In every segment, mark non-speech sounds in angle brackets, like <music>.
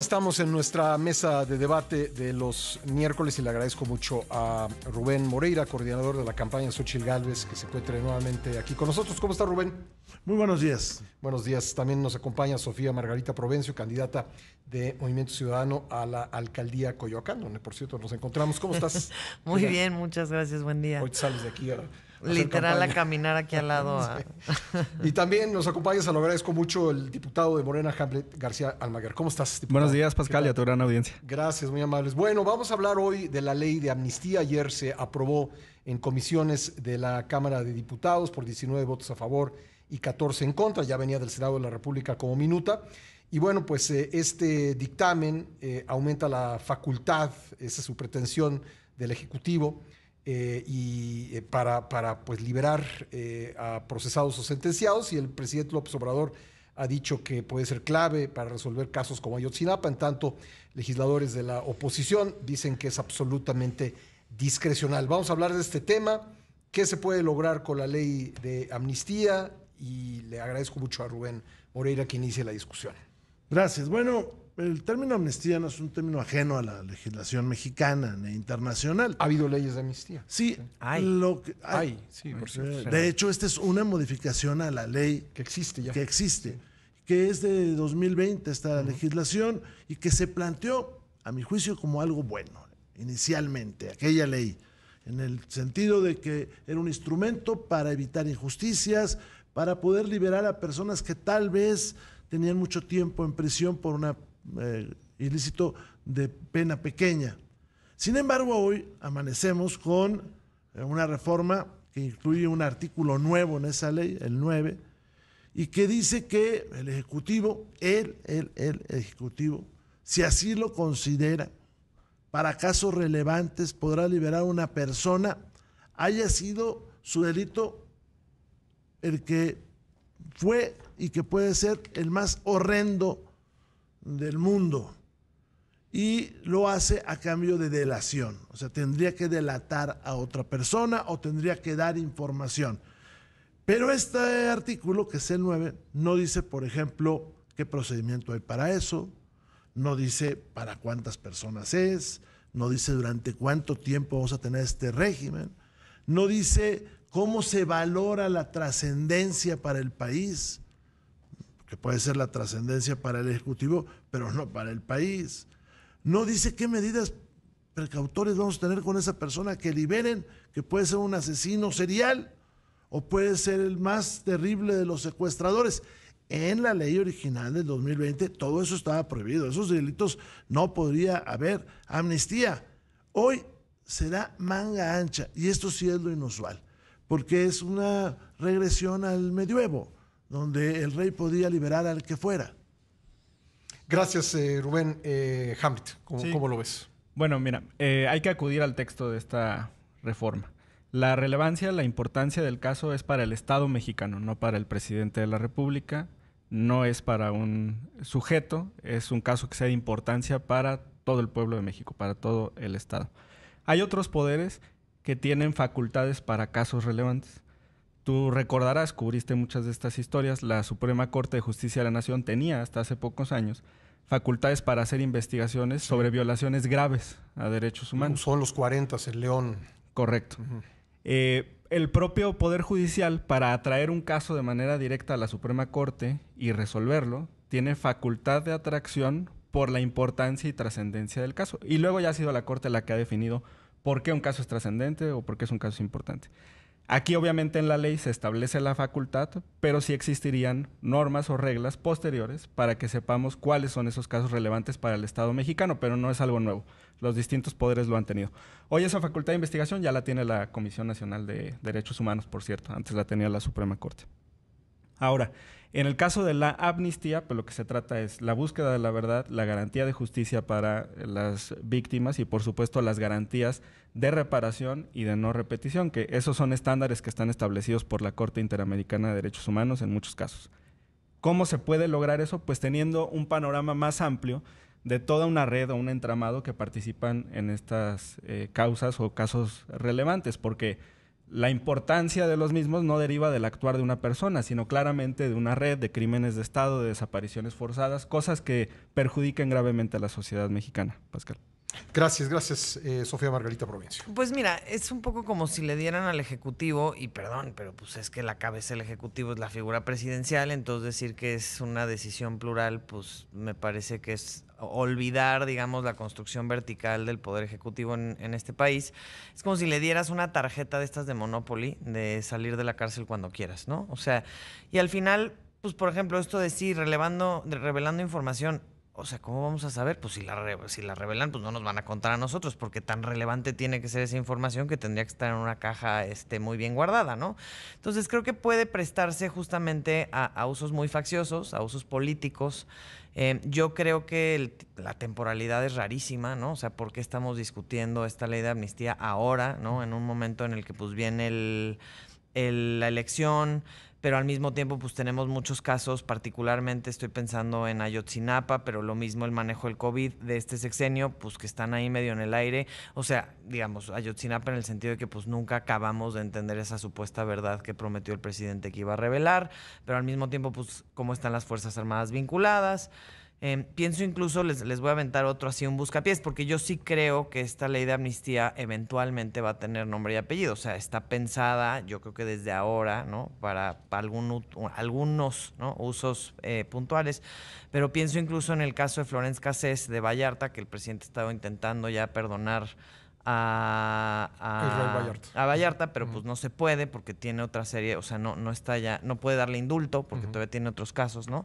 Estamos en nuestra mesa de debate de los miércoles y le agradezco mucho a Rubén Moreira, coordinador de la campaña Xochil Gálvez, que se encuentre nuevamente aquí con nosotros. ¿Cómo está Rubén? Muy buenos días. Buenos días. También nos acompaña Sofía Margarita Provencio, candidata de Movimiento Ciudadano a la alcaldía Coyoacán, donde por cierto nos encontramos. ¿Cómo estás? <laughs> Muy bien, muchas gracias. Buen día. Hoy sales de aquí Literal a caminar aquí al lado. <laughs> Ah. y también nos acompaña, se lo agradezco mucho, el diputado de Morena, Hamlet García Almaguer. ¿Cómo estás? Diputado? Buenos días, Pascal, y a tu gran audiencia. Gracias, muy amables. Bueno, vamos a hablar hoy de la ley de amnistía. Ayer se aprobó en comisiones de la Cámara de Diputados por 19 votos a favor y 14 en contra. Ya venía del Senado de la República como minuta. Y bueno, pues eh, este dictamen eh, aumenta la facultad, esa es su pretensión del Ejecutivo, eh, y eh, para, pues, liberar eh, a procesados o sentenciados y el presidente López Obrador ha dicho que puede ser clave para resolver casos como Ayotzinapa, en tanto legisladores de la oposición dicen que es absolutamente discrecional. Vamos a hablar de este tema, qué se puede lograr con la ley de amnistía y le agradezco mucho a Rubén Moreira que inicie la discusión. Gracias. Bueno, el término amnistía no es un término ajeno a la legislación mexicana ni internacional. Ha habido leyes de amnistía. Sí, hay. hay, sí, por eh, cierto. De hecho, esta es una modificación a la ley que existe ya. Que existe, que es de 2020 esta legislación y que se planteó, a mi juicio, como algo bueno inicialmente, aquella ley, en el sentido de que era un instrumento para evitar injusticias, para poder liberar a personas que tal vez tenían mucho tiempo en prisión por una eh, ilícito de pena pequeña. Sin embargo, hoy amanecemos con eh, una reforma que incluye un artículo nuevo en esa ley, el 9, y que dice que el Ejecutivo, él, él, el Ejecutivo, si así lo considera, para casos relevantes podrá liberar a una persona, haya sido su delito el que fue y que puede ser el más horrendo del mundo y lo hace a cambio de delación. O sea, tendría que delatar a otra persona o tendría que dar información. Pero este artículo, que es el 9, no dice, por ejemplo, qué procedimiento hay para eso, no dice para cuántas personas es, no dice durante cuánto tiempo vamos a tener este régimen, no dice cómo se valora la trascendencia para el país, que puede ser la trascendencia para el Ejecutivo, pero no para el país. No dice qué medidas precautores vamos a tener con esa persona que liberen, que puede ser un asesino serial o puede ser el más terrible de los secuestradores. En la ley original del 2020 todo eso estaba prohibido, esos delitos no podría haber amnistía. Hoy se da manga ancha y esto sí es lo inusual, porque es una regresión al medievo donde el rey podía liberar al que fuera. Gracias, eh, Rubén. Eh, Hamlet, ¿cómo, lo ves? Bueno, mira, eh, hay que acudir al texto de esta reforma. La relevancia, la importancia del caso es para el Estado mexicano, no para el presidente de la República, no es para un sujeto, es un caso que sea de importancia para todo el pueblo de México, para todo el Estado. Hay otros poderes que tienen facultades para casos relevantes. Tú recordarás, cubriste muchas de estas historias, la Suprema Corte de Justicia de la Nación tenía hasta hace pocos años facultades para hacer investigaciones sobre violaciones graves a derechos humanos. Son los 40 el León. Correcto. Eh, el propio Poder Judicial, para atraer un caso de manera directa a la Suprema Corte y resolverlo, tiene facultad de atracción por la importancia y trascendencia del caso. Y luego ya ha sido la Corte la que ha definido por qué un caso es trascendente o por qué es un caso importante. Aquí obviamente en la ley se establece la facultad, pero sí existirían normas o reglas posteriores para que sepamos cuáles son esos casos relevantes para el Estado mexicano, pero no es algo nuevo. Los distintos poderes lo han tenido. Hoy esa facultad de investigación ya la tiene la Comisión Nacional de Derechos Humanos, por cierto, antes la tenía la Suprema Corte. Ahora, en el caso de la amnistía, pues lo que se trata es la búsqueda de la verdad, la garantía de justicia para las víctimas y por supuesto las garantías de reparación y de no repetición, que esos son estándares que están establecidos por la Corte Interamericana de Derechos Humanos en muchos casos. ¿Cómo se puede lograr eso? Pues teniendo un panorama más amplio de toda una red o un entramado que participan en estas eh, causas o casos relevantes, porque la importancia de los mismos no deriva del actuar de una persona, sino claramente de una red de crímenes de Estado, de desapariciones forzadas, cosas que perjudiquen gravemente a la sociedad mexicana. Pascal. Gracias, gracias, eh, Sofía Margarita Provincia. Pues mira, es un poco como si le dieran al Ejecutivo, y perdón, pero pues es que la cabeza del Ejecutivo es la figura presidencial, entonces decir que es una decisión plural, pues me parece que es olvidar, digamos, la construcción vertical del Poder Ejecutivo en, este país. Es como si le dieras una tarjeta de estas de Monopoly, de salir de la cárcel cuando quieras, ¿no? O sea, y al final, pues por ejemplo, esto de sí, relevando, revelando información, o sea, ¿cómo vamos a saber? Pues si la, si la revelan, pues no nos van a contar a nosotros, porque tan relevante tiene que ser esa información que tendría que estar en una caja este, muy bien guardada, ¿no? Entonces creo que puede prestarse justamente a, usos muy facciosos, a usos políticos. Eh, yo creo que la temporalidad es rarísima, ¿no? O sea, ¿por qué estamos discutiendo esta ley de amnistía ahora, ¿no? En un momento en el que pues viene el la elección, pero al mismo tiempo pues tenemos muchos casos, particularmente estoy pensando en Ayotzinapa, pero lo mismo el manejo del COVID de este sexenio, pues que están ahí medio en el aire, o sea, digamos, Ayotzinapa en el sentido de que pues nunca acabamos de entender esa supuesta verdad que prometió el presidente que iba a revelar, pero al mismo tiempo pues cómo están las Fuerzas Armadas vinculadas. Em, pienso incluso, les, les voy a aventar otro así, un buscapiés, porque yo sí creo que esta ley de amnistía eventualmente va a tener nombre y apellido. O sea, está pensada, yo creo que desde ahora, ¿no? Para, para algún, algunos usos eh, puntuales. Pero pienso incluso en el caso de Florence Casés de Vallarta, que el presidente estaba intentando ya perdonar a, a, Vallarta. pero pues no se puede porque tiene otra serie, o sea, no, no está ya, no puede darle indulto porque todavía tiene otros casos, ¿no?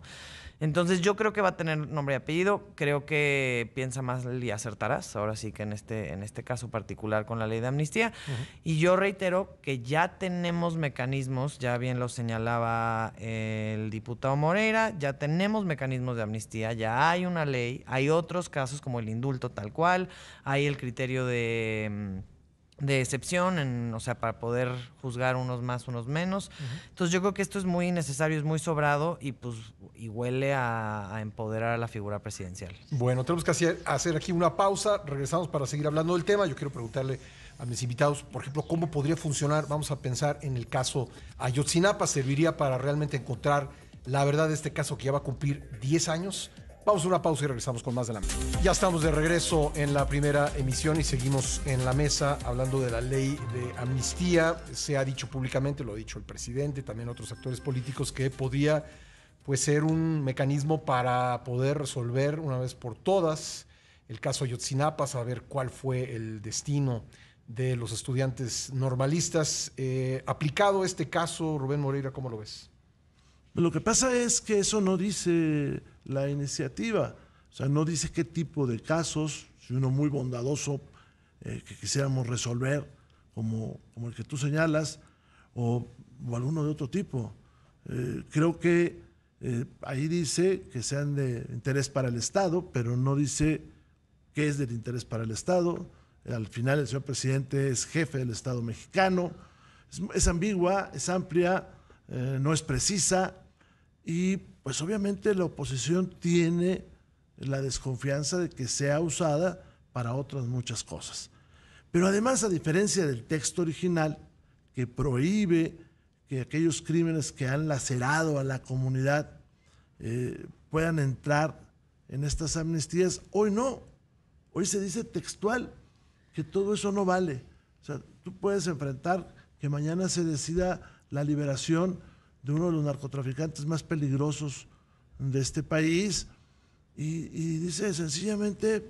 Entonces yo creo que va a tener nombre y apellido. Creo que piensa más y acertarás. Ahora sí que en este, en este caso particular con la ley de amnistía. Y yo reitero que ya tenemos mecanismos, ya bien lo señalaba el diputado Moreira, ya tenemos mecanismos de amnistía, ya hay una ley, hay otros casos como el indulto tal cual, hay el criterio de mm, de excepción, o sea, para poder juzgar unos más, unos menos. Entonces yo creo que esto es muy necesario, es muy sobrado y pues huele a, empoderar a la figura presidencial. Bueno, tenemos que hacer, hacer aquí una pausa, regresamos para seguir hablando del tema. Yo quiero preguntarle a mis invitados, por ejemplo, cómo podría funcionar, vamos a pensar en el caso Ayotzinapa, serviría para realmente encontrar la verdad de este caso que ya va a cumplir 10 años Vamos una pausa y regresamos con más de la mesa. Ya estamos de regreso en la primera emisión y seguimos en la mesa hablando de la ley de amnistía. Se ha dicho públicamente, lo ha dicho el presidente, también otros actores políticos, que podía pues, ser un mecanismo para poder resolver una vez por todas el caso Ayotzinapa, saber cuál fue el destino de los estudiantes normalistas. Eh, aplicado este caso, Rubén Moreira, ¿cómo lo ves? Lo que pasa es que eso no dice la iniciativa, o sea, no dice qué tipo de casos, si uno muy bondadoso eh, que quisiéramos resolver, como, el que tú señalas, o, alguno de otro tipo. Eh, creo que eh, ahí dice que sean de interés para el Estado, pero no dice qué es del interés para el Estado. Al final el señor presidente es jefe del Estado mexicano. Es, ambigua, es amplia, no es precisa. Y pues obviamente la oposición tiene la desconfianza de que sea usada para otras muchas cosas. Pero además, a diferencia del texto original, que prohíbe que aquellos crímenes que han lacerado a la comunidad eh, puedan entrar en estas amnistías, hoy no. Hoy se dice textual que todo eso no vale. O sea, tú puedes enfrentar que mañana se decida la liberación de uno de los narcotraficantes más peligrosos de este país y, dice sencillamente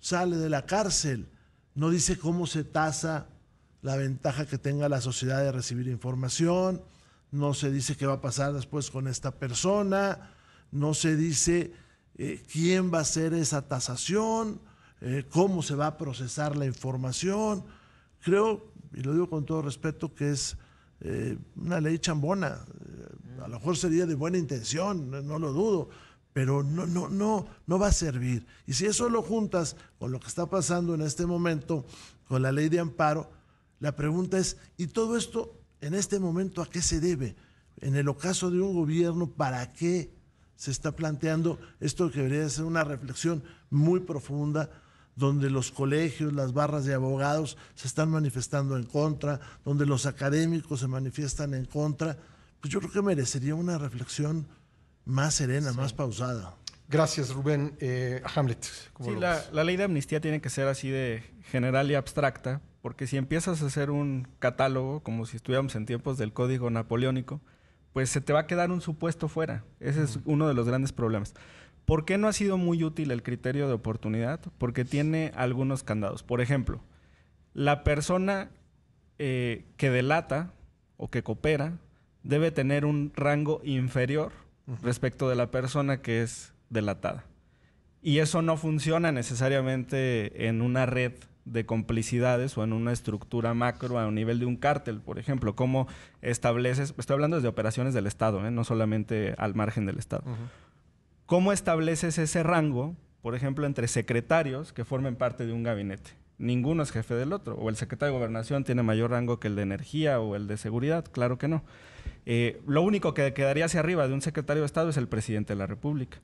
sale de la cárcel, no dice cómo se tasa la ventaja que tenga la sociedad de recibir información, no se dice qué va a pasar después con esta persona, no se dice eh, quién va a hacer esa tasación, eh, cómo se va a procesar la información. Creo, y lo digo con todo respeto, que es eh, una ley chambona. Eh, a lo mejor sería de buena intención, no, lo dudo, pero no, no, no, no va a servir. Y si eso lo juntas con lo que está pasando en este momento, con la ley de amparo, la pregunta es, ¿y todo esto en este momento a qué se debe? En el ocaso de un gobierno, ¿para qué se está planteando esto que debería ser una reflexión muy profunda? donde los colegios, las barras de abogados se están manifestando en contra, donde los académicos se manifiestan en contra, pues yo creo que merecería una reflexión más serena, más pausada. Gracias, Rubén. Eh, Hamlet. Sí, la, la, ley de amnistía tiene que ser así de general y abstracta, porque si empiezas a hacer un catálogo, como si estuviéramos en tiempos del código napoleónico, pues se te va a quedar un supuesto fuera. Ese es uno de los grandes problemas. ¿Por qué no ha sido muy útil el criterio de oportunidad? Porque tiene algunos candados. Por ejemplo, la persona eh, que delata o que coopera debe tener un rango inferior respecto de la persona que es delatada. Y eso no funciona necesariamente en una red de complicidades o en una estructura macro a nivel de un cártel, por ejemplo, cómo estableces, estoy hablando de operaciones del Estado, ¿eh? no solamente al margen del Estado. ¿Cómo estableces ese rango, por ejemplo, entre secretarios que formen parte de un gabinete? Ninguno es jefe del otro, o el secretario de gobernación tiene mayor rango que el de energía o el de seguridad, claro que no. Eh, lo único que quedaría hacia arriba de un secretario de Estado es el presidente de la República.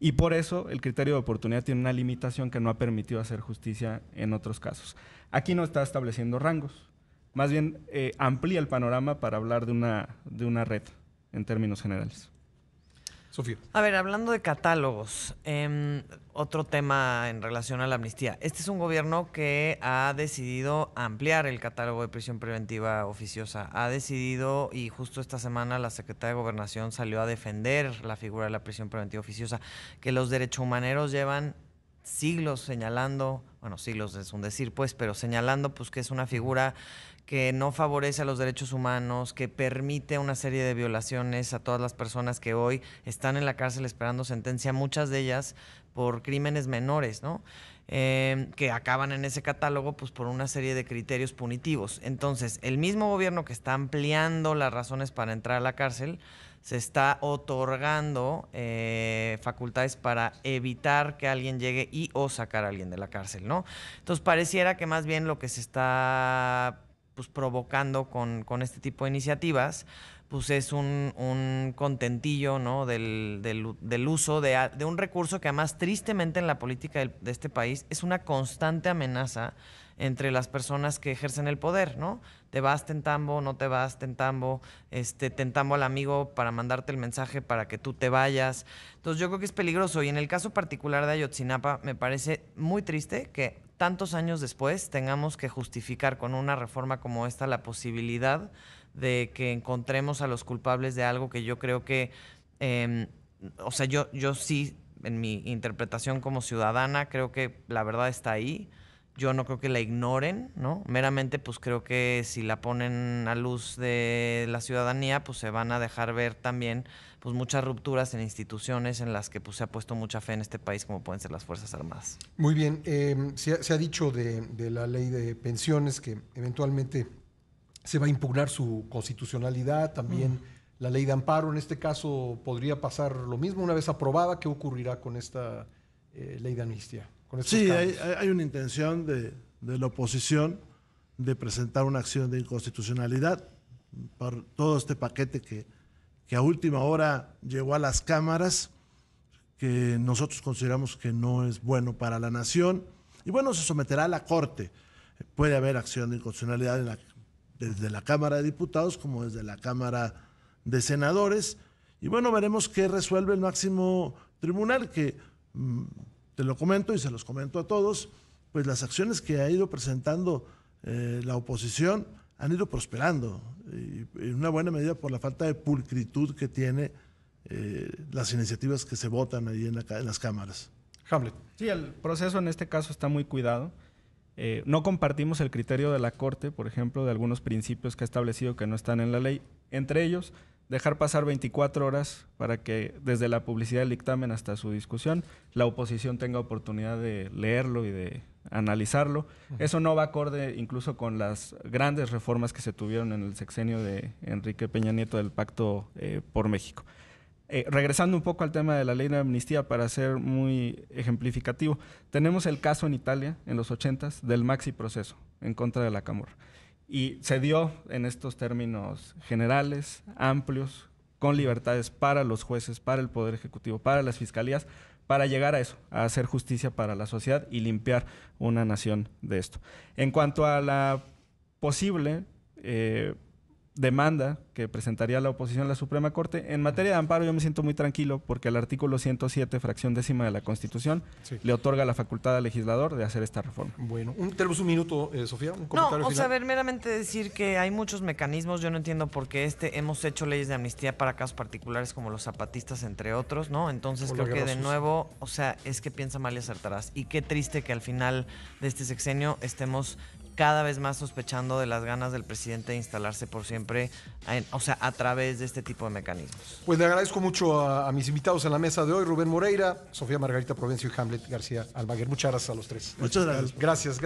Y por eso el criterio de oportunidad tiene una limitación que no ha permitido hacer justicia en otros casos. Aquí no está estableciendo rangos, más bien eh, amplía el panorama para hablar de una, de una red en términos generales. Sofía. A ver, hablando de catálogos, em, otro tema en relación a la amnistía. Este es un gobierno que ha decidido ampliar el catálogo de prisión preventiva oficiosa. Ha decidido, y justo esta semana la secretaria de Gobernación salió a defender la figura de la prisión preventiva oficiosa, que los derechos humanos llevan siglos señalando, bueno, siglos es un decir, pues, pero señalando pues que es una figura que no favorece a los derechos humanos, que permite una serie de violaciones a todas las personas que hoy están en la cárcel esperando sentencia, muchas de ellas por crímenes menores, ¿no? Em, que acaban en ese catálogo pues por una serie de criterios punitivos. Entonces, el mismo gobierno que está ampliando las razones para entrar a la cárcel, se está otorgando eh, facultades para evitar que alguien llegue y o sacar a alguien de la cárcel, ¿no? Entonces pareciera que más bien lo que se está pues, provocando con, este tipo de iniciativas pues es un, contentillo ¿no? del, uso de, de, un recurso que además tristemente en la política de este país es una constante amenaza entre las personas que ejercen el poder, ¿no? Te vas tentambo, no te vas tentambo, este, tentambo al amigo para mandarte el mensaje para que tú te vayas. Entonces yo creo que es peligroso y en el caso particular de Ayotzinapa me parece muy triste que tantos años después tengamos que justificar con una reforma como esta la posibilidad de que encontremos a los culpables de algo que yo creo que, em, o sea, yo, yo sí, en mi interpretación como ciudadana, creo que la verdad está ahí yo no creo que la ignoren, ¿no? Meramente, pues creo que si la ponen a luz de la ciudadanía, pues se van a dejar ver también pues muchas rupturas en instituciones en las que pues, se ha puesto mucha fe en este país, como pueden ser las Fuerzas Armadas. Muy bien, em, se, ha, dicho de, la ley de pensiones que eventualmente se va a impugnar su constitucionalidad, también mm. la ley de amparo, en este caso podría pasar lo mismo una vez aprobada, ¿qué ocurrirá con esta eh, ley de amnistía? sí, hay, una intención de, la oposición de presentar una acción de inconstitucionalidad por todo este paquete que, a última hora llegó a las cámaras, que nosotros consideramos que no es bueno para la nación. Y bueno, se someterá a la Corte. Puede haber acción de inconstitucionalidad desde la Cámara de Diputados como desde la Cámara de Senadores. Y bueno, veremos qué resuelve el máximo tribunal, que mm, te lo comento y se los comento a todos, pues las acciones que ha ido presentando eh, la oposición han ido prosperando, en una buena medida por la falta de pulcritud que tiene eh, las iniciativas que se votan ahí en, las cámaras. Hamlet. Sí, el proceso en este caso está muy cuidado. Eh, no compartimos el criterio de la Corte, por ejemplo, de algunos principios que ha establecido que no están en la ley. Entre ellos, dejar pasar 24 horas para que desde la publicidad del dictamen hasta su discusión la oposición tenga oportunidad de leerlo y de analizarlo. Eso no va acorde incluso con las grandes reformas que se tuvieron en el sexenio de Enrique Peña Nieto del Pacto eh, por México. Eh, regresando un poco al tema de la ley de amnistía para ser muy ejemplificativo, tenemos el caso en Italia, en los 80s, del maxi proceso en contra de la Camorra. Y se dio en estos términos generales, amplios, con libertades para los jueces, para el Poder Ejecutivo, para las fiscalías, para llegar a eso, a hacer justicia para la sociedad y limpiar una nación de esto. En cuanto a la posible eh, demanda que presentaría la oposición a la Suprema Corte. En materia de amparo yo me siento muy tranquilo porque el artículo 107, fracción décima de la Constitución, le otorga la facultad al legislador de hacer esta reforma. Bueno, un, tenemos un minuto, eh, Sofía. ¿Un no, o sea, a ver, meramente decir que hay muchos mecanismos. Yo no entiendo por qué este, hemos hecho leyes de amnistía para casos particulares como los zapatistas, entre otros, ¿no? Entonces creo que de nuevo, o sea, es que piensa mal y acertarás. Y qué triste que al final de este sexenio estemos cada vez más sospechando de las ganas del presidente de instalarse por siempre, o sea, a través de este tipo de mecanismos. Pues le agradezco mucho a, mis invitados en la mesa de hoy, Rubén Moreira, Sofía Margarita Provencio y Hamlet García Almaguer. Muchas gracias a los tres. Muchas Gracias. gracias.